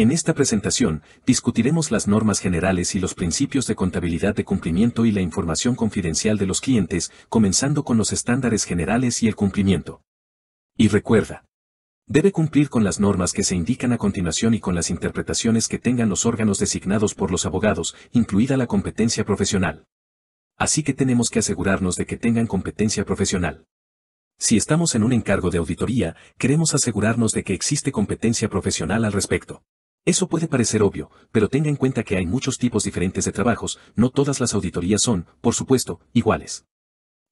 En esta presentación, discutiremos las normas generales y los principios de contabilidad de cumplimiento y la información confidencial de los clientes, comenzando con los estándares generales y el cumplimiento. Y recuerda, debe cumplir con las normas que se indican a continuación y con las interpretaciones que tengan los órganos designados por los abogados, incluida la competencia profesional. Así que tenemos que asegurarnos de que tengan competencia profesional. Si estamos en un encargo de auditoría, queremos asegurarnos de que existe competencia profesional al respecto. Eso puede parecer obvio, pero tenga en cuenta que hay muchos tipos diferentes de trabajos, no todas las auditorías son, por supuesto, iguales.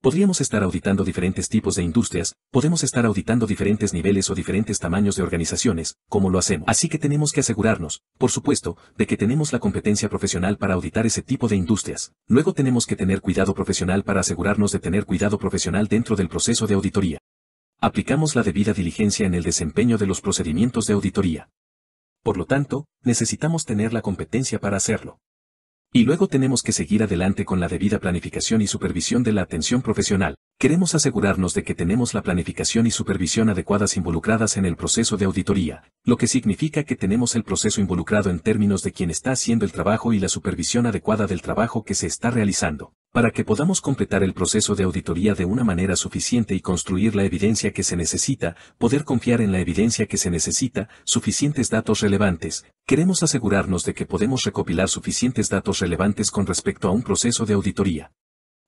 Podríamos estar auditando diferentes tipos de industrias, podemos estar auditando diferentes niveles o diferentes tamaños de organizaciones, como lo hacemos. Así que tenemos que asegurarnos, por supuesto, de que tenemos la competencia profesional para auditar ese tipo de industrias. Luego tenemos que tener cuidado profesional para asegurarnos de tener cuidado profesional dentro del proceso de auditoría. Aplicamos la debida diligencia en el desempeño de los procedimientos de auditoría. Por lo tanto, necesitamos tener la competencia para hacerlo. Y luego tenemos que seguir adelante con la debida planificación y supervisión de la atención profesional. Queremos asegurarnos de que tenemos la planificación y supervisión adecuadas involucradas en el proceso de auditoría, lo que significa que tenemos el proceso involucrado en términos de quien está haciendo el trabajo y la supervisión adecuada del trabajo que se está realizando para que podamos completar el proceso de auditoría de una manera suficiente y construir la evidencia que se necesita, poder confiar en la evidencia que se necesita, suficientes datos relevantes, queremos asegurarnos de que podemos recopilar suficientes datos relevantes con respecto a un proceso de auditoría.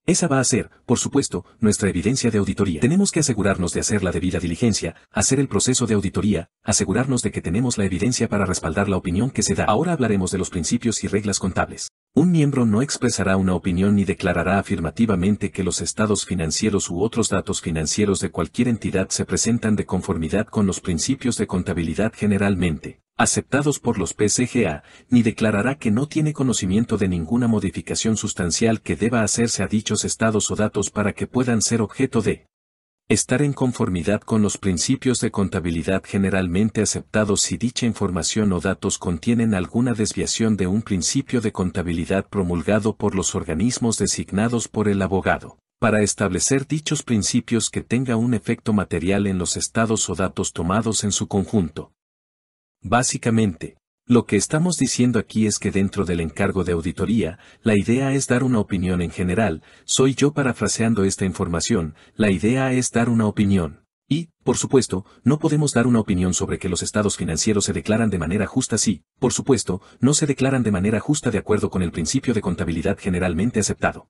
Esa va a ser, por supuesto, nuestra evidencia de auditoría. Tenemos que asegurarnos de hacer la debida diligencia, hacer el proceso de auditoría, asegurarnos de que tenemos la evidencia para respaldar la opinión que se da. Ahora hablaremos de los principios y reglas contables. Un miembro no expresará una opinión ni declarará afirmativamente que los estados financieros u otros datos financieros de cualquier entidad se presentan de conformidad con los principios de contabilidad generalmente aceptados por los PCGA, ni declarará que no tiene conocimiento de ninguna modificación sustancial que deba hacerse a dichos estados o datos para que puedan ser objeto de estar en conformidad con los principios de contabilidad generalmente aceptados si dicha información o datos contienen alguna desviación de un principio de contabilidad promulgado por los organismos designados por el abogado, para establecer dichos principios que tenga un efecto material en los estados o datos tomados en su conjunto. Básicamente, lo que estamos diciendo aquí es que dentro del encargo de auditoría, la idea es dar una opinión en general, soy yo parafraseando esta información, la idea es dar una opinión. Y, por supuesto, no podemos dar una opinión sobre que los estados financieros se declaran de manera justa si, por supuesto, no se declaran de manera justa de acuerdo con el principio de contabilidad generalmente aceptado.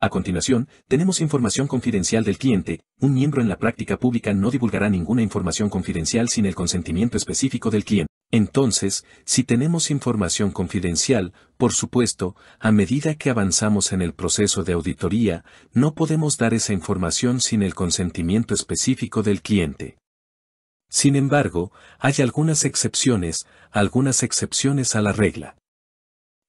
A continuación, tenemos información confidencial del cliente. Un miembro en la práctica pública no divulgará ninguna información confidencial sin el consentimiento específico del cliente. Entonces, si tenemos información confidencial, por supuesto, a medida que avanzamos en el proceso de auditoría, no podemos dar esa información sin el consentimiento específico del cliente. Sin embargo, hay algunas excepciones, algunas excepciones a la regla.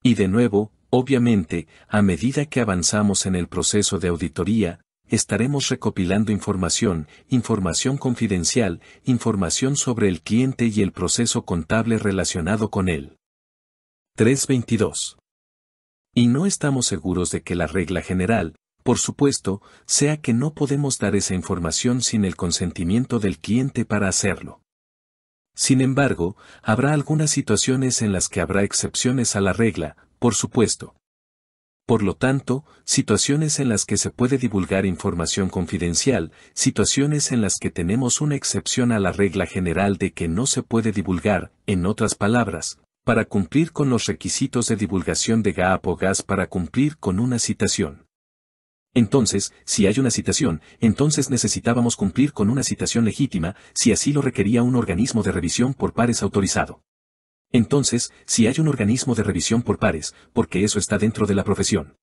Y de nuevo, obviamente, a medida que avanzamos en el proceso de auditoría, Estaremos recopilando información, información confidencial, información sobre el cliente y el proceso contable relacionado con él. 322. Y no estamos seguros de que la regla general, por supuesto, sea que no podemos dar esa información sin el consentimiento del cliente para hacerlo. Sin embargo, habrá algunas situaciones en las que habrá excepciones a la regla, por supuesto. Por lo tanto, situaciones en las que se puede divulgar información confidencial, situaciones en las que tenemos una excepción a la regla general de que no se puede divulgar, en otras palabras, para cumplir con los requisitos de divulgación de GAAP o GAS para cumplir con una citación. Entonces, si hay una citación, entonces necesitábamos cumplir con una citación legítima, si así lo requería un organismo de revisión por pares autorizado. Entonces, si hay un organismo de revisión por pares, porque eso está dentro de la profesión.